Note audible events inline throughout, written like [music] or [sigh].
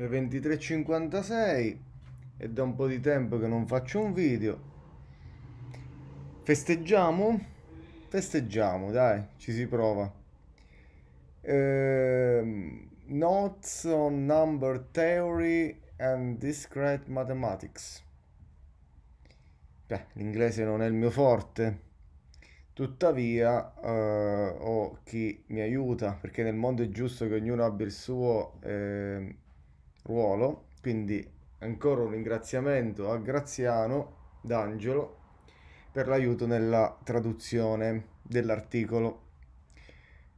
le 23.56 è da un po' di tempo che non faccio un video festeggiamo festeggiamo dai ci si prova eh, notes on number theory and discrete mathematics beh l'inglese non è il mio forte Tuttavia eh, ho chi mi aiuta, perché nel mondo è giusto che ognuno abbia il suo eh, ruolo. Quindi ancora un ringraziamento a Graziano D'Angelo per l'aiuto nella traduzione dell'articolo.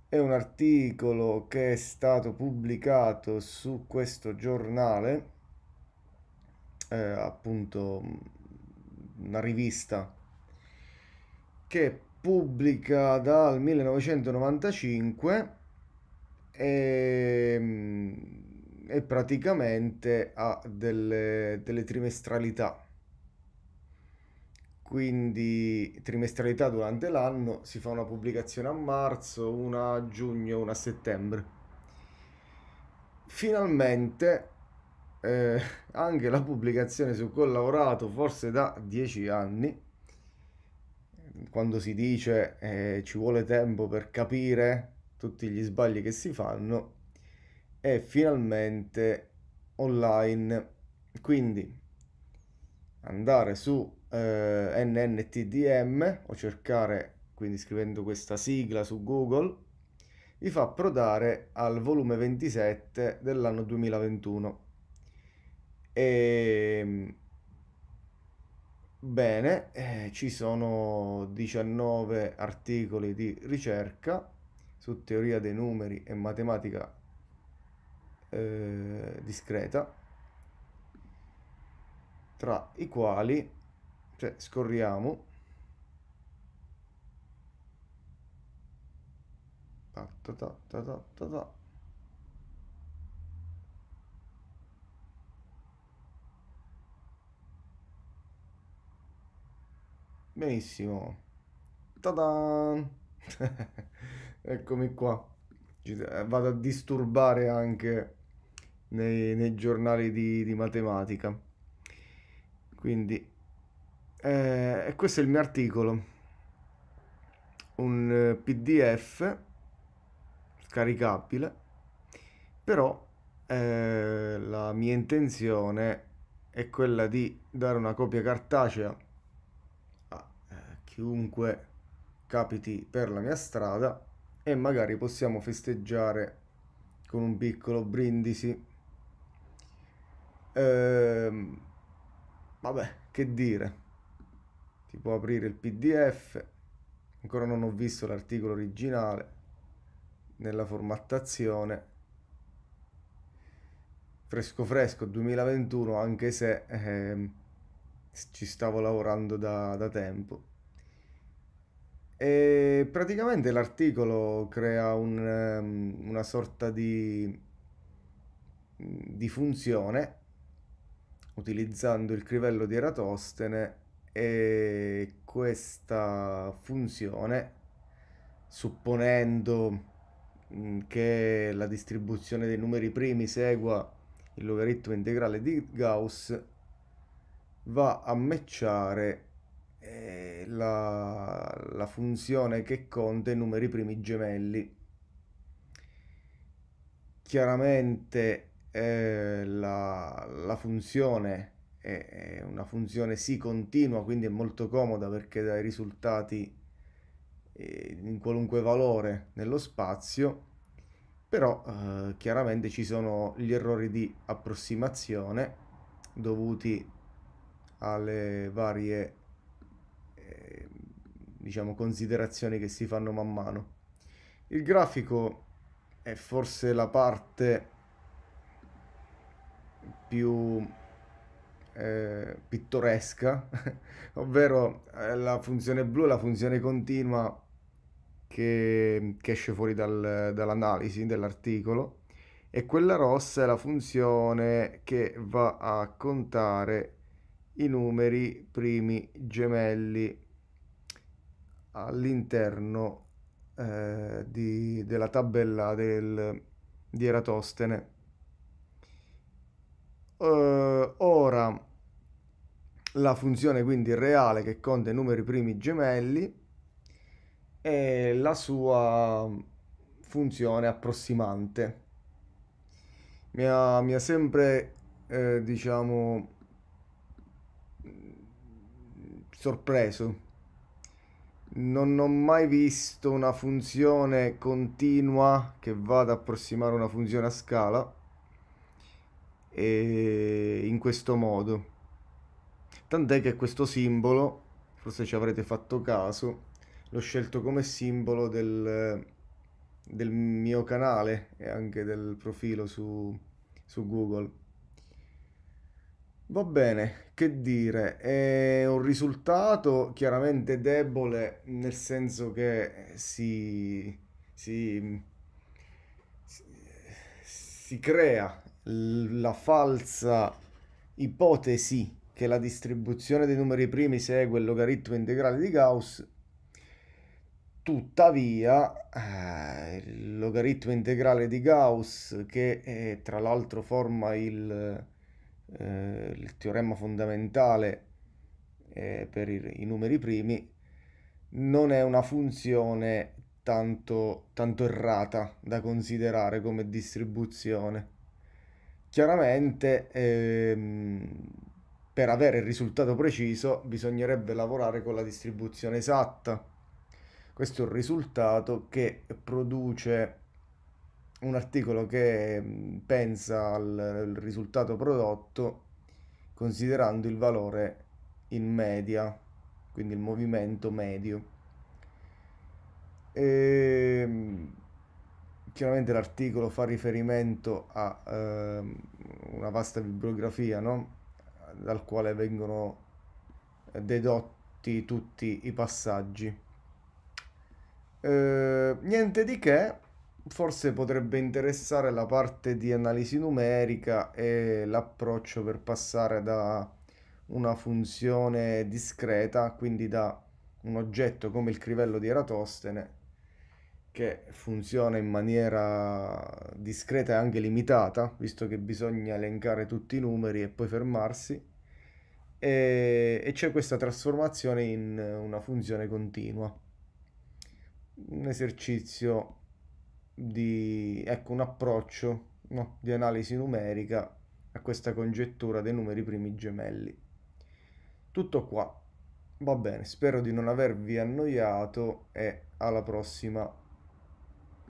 È un articolo che è stato pubblicato su questo giornale, eh, appunto una rivista che pubblica dal 1995 e ehm, e praticamente ha delle, delle trimestralità. Quindi trimestralità durante l'anno, si fa una pubblicazione a marzo, una a giugno, una a settembre. Finalmente eh, anche la pubblicazione su cui ho lavorato forse da dieci anni, quando si dice eh, ci vuole tempo per capire tutti gli sbagli che si fanno, è finalmente online. Quindi andare su eh, nntdm o cercare, quindi scrivendo questa sigla su Google, vi fa approdare al volume 27 dell'anno 2021. E... Ehm, bene, eh, ci sono 19 articoli di ricerca su teoria dei numeri e matematica eh, discreta, tra i quali cioè, scorriamo ta ta ta ta Benissimo. Tada! [laughs] Eccomi qua. Eh, vado a disturbare anche nei, nei giornali di, di, matematica. Quindi, eh, questo è il mio articolo, un eh, PDF scaricabile, però eh, la mia intenzione è quella di dare una copia cartacea a eh, chiunque capiti per la mia strada e magari possiamo festeggiare con un piccolo brindisi Ehm, vabbè, che dire. Si può aprire il PDF. Ancora non ho visto l'articolo originale nella formattazione. Fresco fresco 2021, anche se eh, ci stavo lavorando da, da tempo. E praticamente l'articolo crea un, ehm, una sorta di, di funzione utilizzando il crivello di Eratostene e questa funzione, supponendo che la distribuzione dei numeri primi segua il logaritmo integrale di Gauss, va a matchare eh, la, la funzione che conta i numeri primi gemelli. Chiaramente eh, la, la, funzione è, una funzione sì continua, quindi è molto comoda perché dà i risultati eh, in qualunque valore nello spazio, però eh, chiaramente ci sono gli errori di approssimazione dovuti alle varie eh, diciamo considerazioni che si fanno man mano. Il grafico è forse la parte più eh, pittoresca, [laughs] ovvero eh, la funzione blu, la funzione continua che, che esce fuori dal, dall'analisi dell'articolo e quella rossa è la funzione che va a contare i numeri primi gemelli all'interno eh, di, della tabella del, di Eratostene eh, ora la funzione quindi reale che conta i numeri primi gemelli e la sua funzione approssimante. Mi ha, mi ha sempre, eh, diciamo, sorpreso. Non ho mai visto una funzione continua che vada ad approssimare una funzione a scala e in questo modo. Tant'è che questo simbolo, forse ci avrete fatto caso, l'ho scelto come simbolo del, del mio canale e anche del profilo su, su Google. Va bene, che dire, è un risultato chiaramente debole nel senso che si, si, si, si crea la falsa ipotesi che la distribuzione dei numeri primi segue il logaritmo integrale di Gauss, tuttavia eh, il logaritmo integrale di Gauss, che è, tra l'altro forma il, eh, il teorema fondamentale eh, per i, i, numeri primi, non è una funzione tanto, tanto errata da considerare come distribuzione. Chiaramente ehm, per avere il risultato preciso bisognerebbe lavorare con la distribuzione esatta. Questo è un risultato che produce un articolo che ehm, pensa al risultato prodotto considerando il valore in media, quindi il movimento medio. E ehm, chiaramente l'articolo fa riferimento a eh, una vasta bibliografia, no? dal quale vengono dedotti tutti i passaggi. Eh, niente di che, forse potrebbe interessare la parte di analisi numerica e l'approccio per passare da una funzione discreta, quindi da un oggetto come il crivello di Eratostene, che funziona in maniera discreta e anche limitata, visto che bisogna elencare tutti i numeri e poi fermarsi, e, e c'è questa trasformazione in una funzione continua. Un esercizio di, ecco, un approccio no, di analisi numerica a questa congettura dei numeri primi gemelli. Tutto qua. Va bene, spero di non avervi annoiato e alla prossima